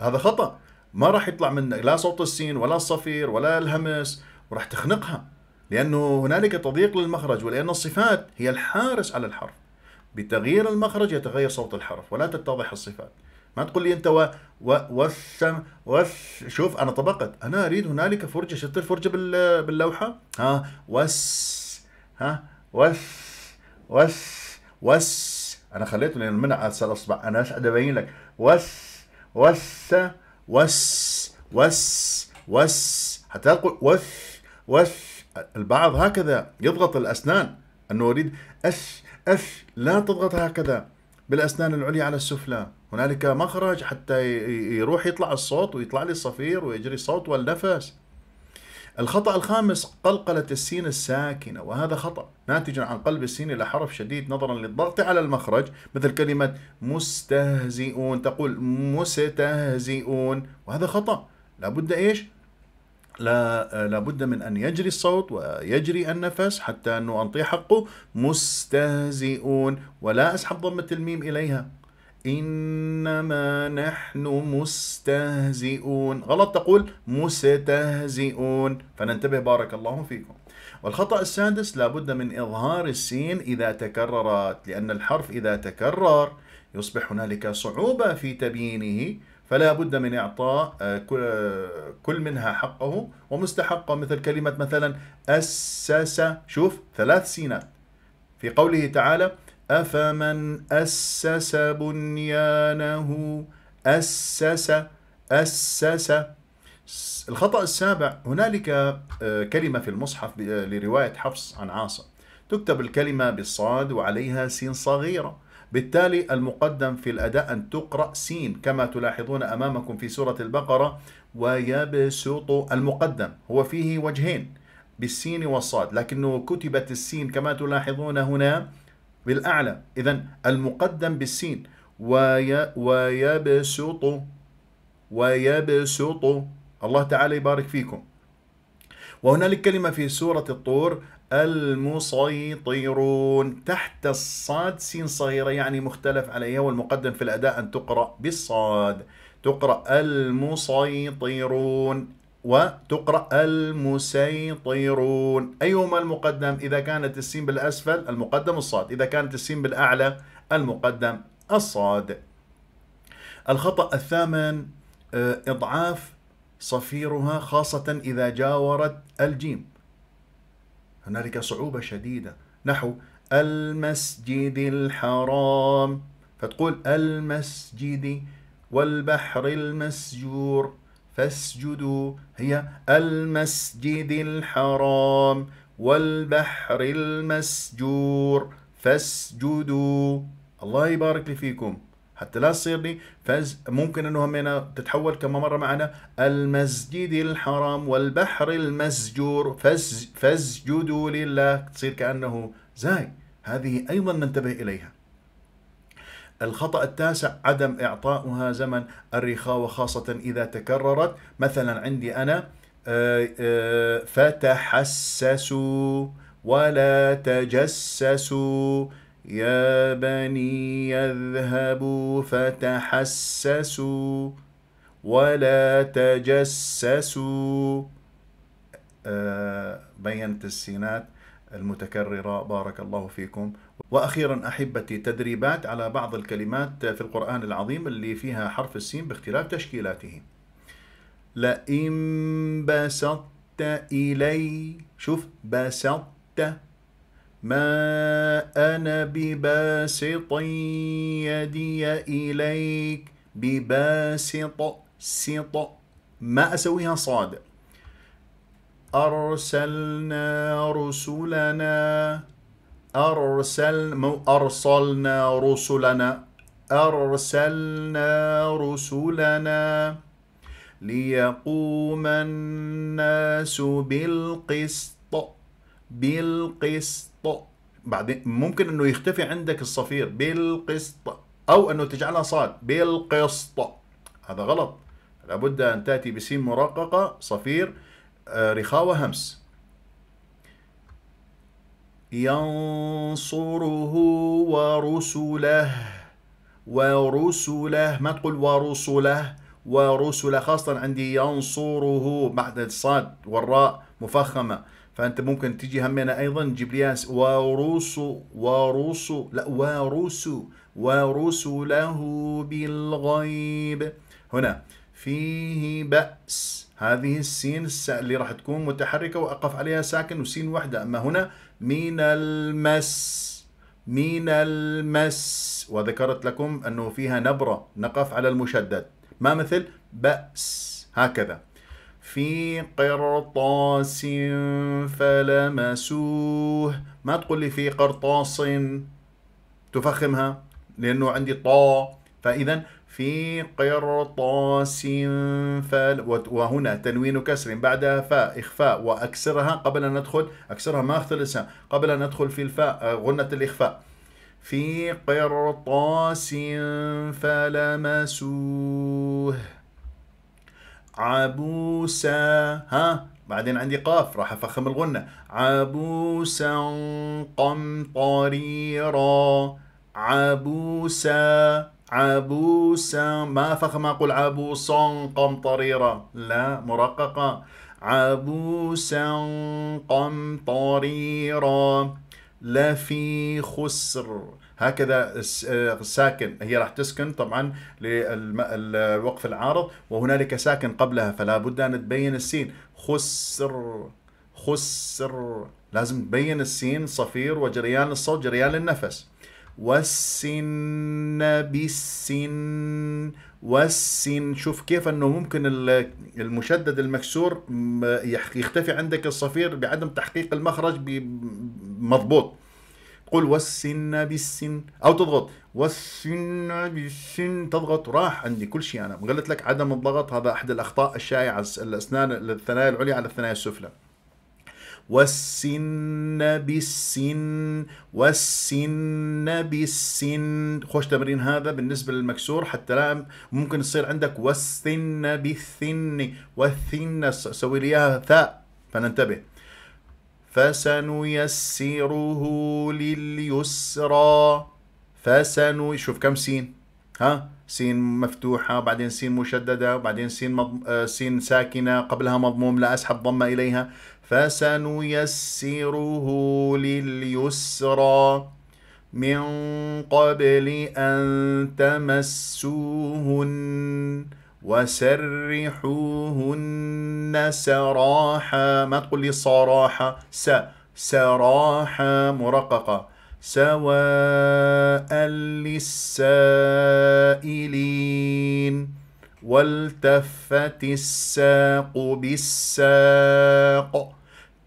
هذا خطأ ما راح يطلع منك لا صوت السين ولا الصفير ولا الهمس وراح تخنقها لأنه هنالك تضييق للمخرج ولأن الصفات هي الحارس على الحرف بتغيير المخرج يتغير صوت الحرف ولا تتضح الصفات ما تقول لي انت و و والسم وش شوف انا طبقت انا اريد هنالك فرجه شفت الفرجه بال باللوحه ها وس ها وس وس وس انا خليته لان منع اصل اصبع انا بس ابين لك وس وس وس وس وس حتى اقول وس وس البعض هكذا يضغط الاسنان انه اريد اش اش لا تضغط هكذا بالاسنان العليا على السفلى هنالك مخرج حتى يروح يطلع الصوت ويطلع لي الصفير ويجري الصوت والنفس الخطأ الخامس قلقلة السين الساكنة وهذا خطأ ناتج عن قلب السين إلى حرف شديد نظرا للضغط على المخرج مثل كلمة مستهزئون تقول مستهزئون وهذا خطأ لابد إيش لا لابد من أن يجري الصوت ويجري النفس حتى أنه أنطي حقه مستهزئون ولا أسحب ضمة الميم إليها إنما نحن مستهزئون غلط تقول مستهزئون فننتبه بارك الله فيكم والخطأ السادس لابد من إظهار السين إذا تكررت لأن الحرف إذا تكرر يصبح هنالك صعوبة في تبيينه فلا بد من إعطاء آه، آه، كل منها حقه ومستحقه مثل كلمة مثلا أسس شوف ثلاث سينات في قوله تعالى أفمن أسس بنيانه أسس أسس الخطأ السابع هنالك آه، كلمة في المصحف آه، لرواية حفص عن عاصم تكتب الكلمة بالصاد وعليها سين صغيرة بالتالي المقدم في الأداء أن تقرأ سين كما تلاحظون أمامكم في سورة البقرة ويبسط المقدم هو فيه وجهين بالسين والصاد لكنه كتبت السين كما تلاحظون هنا بالأعلى إذا المقدم بالسين وي ويبسط ويبسط الله تعالى يبارك فيكم وهنالك كلمة في سورة الطور المسيطرون تحت الصاد سين صغيرة يعني مختلف عليها والمقدم في الأداء أن تقرأ بالصاد تقرأ المسيطرون وتقرأ المسيطرون أيهما المقدم إذا كانت السين بالأسفل المقدم الصاد إذا كانت السين بالأعلى المقدم الصاد الخطأ الثامن آه، إضعاف صفيرها خاصة إذا جاورت الجيم هنالك صعوبة شديدة نحو المسجد الحرام فتقول المسجد والبحر المسجور فاسجدوا هي المسجد الحرام والبحر المسجور فاسجدوا الله يبارك لي فيكم حتى لا تصير لي فز ممكن انه همينة تتحول كما مره معنا المسجد الحرام والبحر المسجور فاسجدوا لله تصير كانه زاي هذه ايضا ننتبه اليها الخطأ التاسع عدم إعطاؤها زمن الرخاوة خاصة إذا تكررت مثلا عندي أنا آه، آه، فتحسسوا ولا تجسسوا يا بني يذهبوا فتحسسوا ولا تجسسوا آه، بينت السينات المتكررة بارك الله فيكم وأخيرا أحبتي تدريبات على بعض الكلمات في القرآن العظيم اللي فيها حرف السين باختلاف تشكيلاته لئن بسطت إلي شوف بسطت ما أنا بباسط يدي إليك بباسط سط ما أسويها صاد أرسلنا رسلنا أرسل أرسلنا رسلنا أرسلنا رسلنا ليقوم الناس بالقسط بالقسط بعدين ممكن انه يختفي عندك الصفير بالقسط او انه تجعلها صاد بالقسط هذا غلط لابد ان تاتي بسين مرققه صفير آه، رخاوه همس ينصره ورسله ورسله ما تقول ورسله ورسله خاصة عندي ينصره بعد الصاد والراء مفخمة فأنت ممكن تجي همينة أيضا تجيب لي ورسو ورسو لا ورسو ورسله بالغيب هنا فيه بأس هذه السين اللي راح تكون متحركة وأقف عليها ساكن وسين واحدة أما هنا من المس من المس وذكرت لكم أنه فيها نبرة نقف على المشدد ما مثل بأس هكذا في قرطاس فلمسوه ما تقول لي في قرطاس تفخمها لأنه عندي طا فإذا في قرطاس فال وهنا تنوين كسر بعدها فاء إخفاء وأكسرها قبل أن ندخل أكسرها ما أختلسها قبل أن ندخل في الفاء آه، غنة الإخفاء في قرطاس فلمسوه عبوسا ها بعدين عندي قاف راح أفخم الغنة عبوسا قمطريرا عبوسا عبوسا ما ما أقول عبوسا قمطريرة لا مرققة عبوسا قمطريرا لفي خسر هكذا آه، ساكن هي راح تسكن طبعا للوقف العارض وهنالك ساكن قبلها فلا بد ان تبين السين خسر خسر لازم تبين السين صفير وجريان الصوت جريان النفس والسن بالسن والسن شوف كيف انه ممكن المشدد المكسور يختفي عندك الصفير بعدم تحقيق المخرج مضبوط قل والسن بالسن او تضغط والسن بالسن تضغط راح عندي كل شيء انا قلت لك عدم الضغط هذا احد الاخطاء الشائعه الاسنان الثنايا العليا على الثنايا السفلى والسن بالسن والسن بالسن خوش تمرين هذا بالنسبة للمكسور حتى لا ممكن يصير عندك والسن بالسن والثن سوي لي اياها ثاء فننتبه فسنيسره لليسرى فسنو شوف كم سين ها سين مفتوحة بعدين سين مشددة بعدين سين مض... آه، سين ساكنة قبلها مضموم لا أسحب ضمة إليها فسنيسره لليسرى من قبل أن تمسوهن وسرحوهن سراحا ما تقول لي صراحة س سراحة مرققة سواء للسائلين والتفت الساق بالساق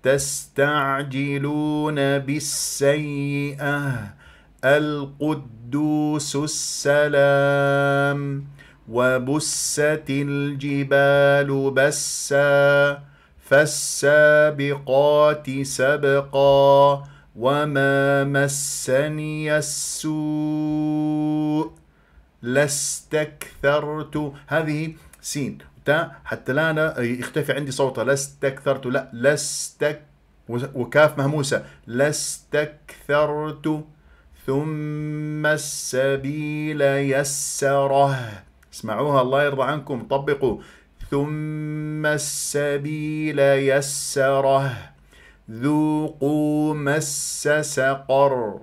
تستعجلون بالسيئه القدوس السلام وبست الجبال بسا فالسابقات سبقا وما مسني السوء لاستكثرت هذه سين تا حتى لا أنا يختفي عندي صوتها لاستكثرت لا لاستك وكاف مهموسة لاستكثرت ثم السبيل يسره اسمعوها الله يرضى عنكم طبقوا ثم السبيل يسره ذوقوا مس سقر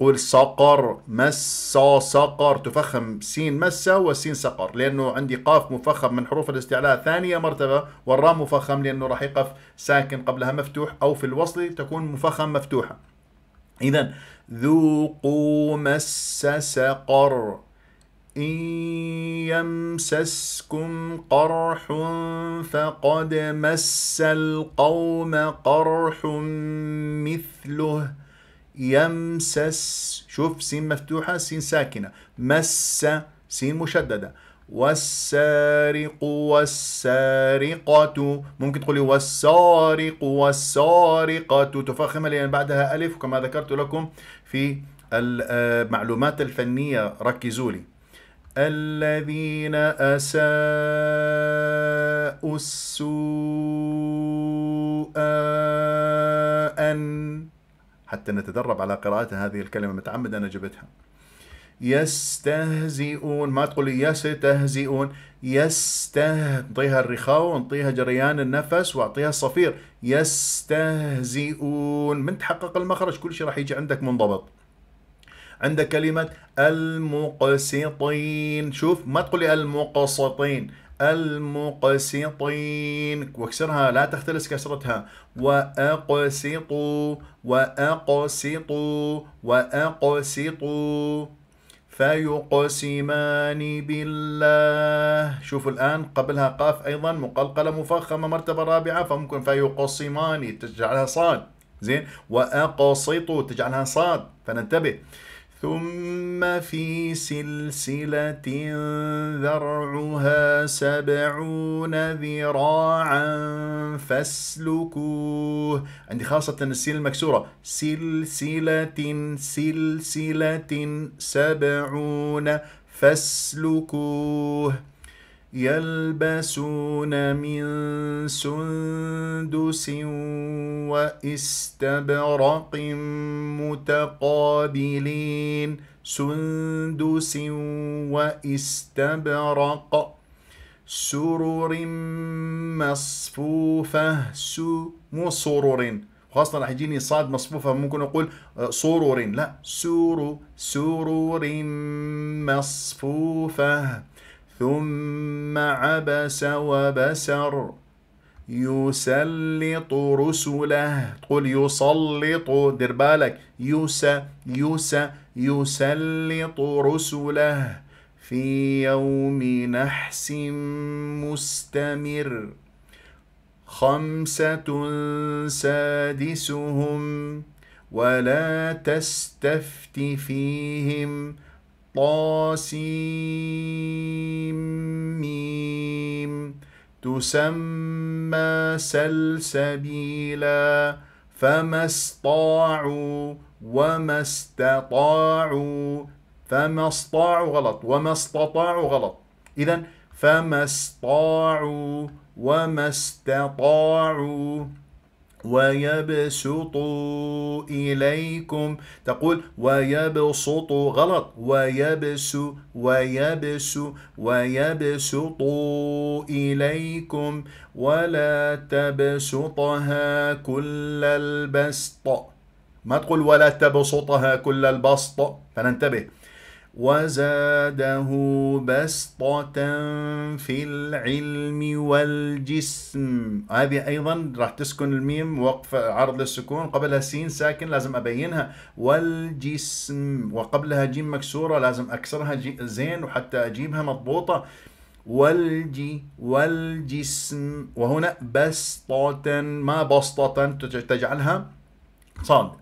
قول سقر مس سقر تفخم سين مس وسين سقر لأنه عندي قاف مفخم من حروف الاستعلاء ثانية مرتبة والراء مفخم لأنه راح يقف ساكن قبلها مفتوح أو في الوصل تكون مفخم مفتوحة إذا ذوقوا مس سقر إن يمسسكم قرح فقد مس القوم قرح مثله يمسس شوف سين مفتوحة سين ساكنة مس سين مشددة والسارق والسارقة ممكن تقولي والسارق والسارقة تفخم لأن بعدها ألف وكما ذكرت لكم في المعلومات الفنية ركزوا لي الذين أساءوا السوء أن حتى نتدرب على قراءة هذه الكلمة متعمد أنا جبتها يستهزئون ما تقول يستهزئون يسته انطيها الرخاء وانطيها جريان النفس واعطيها الصفير يستهزئون من تحقق المخرج كل شيء راح يجي عندك منضبط عندك كلمة المقسطين شوف ما تقول لي المقسطين المقسطين واكسرها لا تختلس كسرتها وأقسطوا وأقسطوا وأقسطوا فيقسمان بالله شوفوا الآن قبلها قاف أيضا مقلقلة مفخمة مرتبة رابعة فممكن فيقسمان تجعلها صاد زين وأقسطوا تجعلها صاد فننتبه ثم في سلسلة ذرعها سبعون ذراعا فاسلكوه عندي خاصة السين المكسورة سلسلة سلسلة سبعون فاسلكوه يلبسون من سندس واستبرق متقابلين سندس واستبرق سرر مصفوفة سو مو سرر خاصة راح يجيني صاد مصفوفة ممكن أقول آه، سرر لا سور سرور مصفوفة ثم عبس وبسر يسلط رسله قل يسلط دير بالك يس يس يسلط رسله في يوم نحس مستمر خمسة سادسهم ولا تستفت فيهم طاسيم تسمى سلسبيلا فما استطاعوا وما استطاعوا فما استطاعوا غلط وما استطاعوا غلط إذا فما استطاعوا وما استطاعوا ويبسط إليكم تقول ويبسط غلط ويبس ويبس ويبسط إليكم ولا تبسطها كل البسط ما تقول ولا تبسطها كل البسط فننتبه وزاده بسطة في العلم والجسم هذه أيضا راح تسكن الميم وقف عرض للسكون قبلها سين ساكن لازم أبينها والجسم وقبلها جيم مكسورة لازم أكسرها زين وحتى أجيبها مضبوطة والجي والجسم وهنا بسطة ما بسطة تجعلها صاد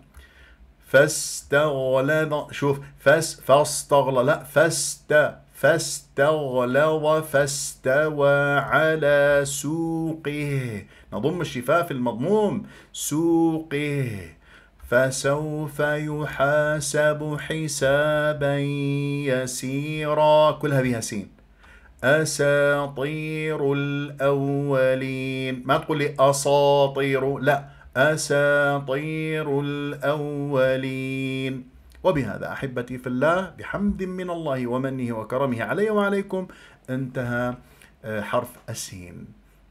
فاستغلظ شوف فاس فاستغلظ لا فاست فاستغلظ فاستوى على سوقه نضم الشفاء في المضموم سوقه فسوف يحاسب حسابا يسيرا كلها بها سين أساطير الأولين ما تقول لي أساطير لا أساطير الأولين وبهذا أحبتي في الله بحمد من الله ومنه وكرمه علي وعليكم انتهى آه، حرف السين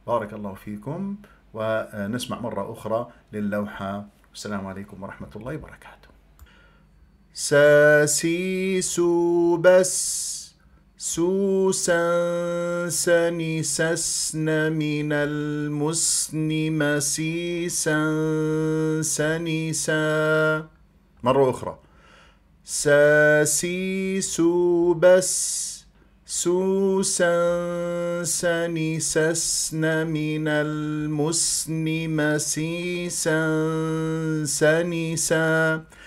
بارك الله فيكم ونسمع مرة أخرى للوحة والسلام عليكم ورحمة الله وبركاته ساسيسو بس سوسن سنسسن من المسن مسيسا سنسا مرة أخرى ساسيس بس سوسن سنسسن من المسن مسيسا سنسا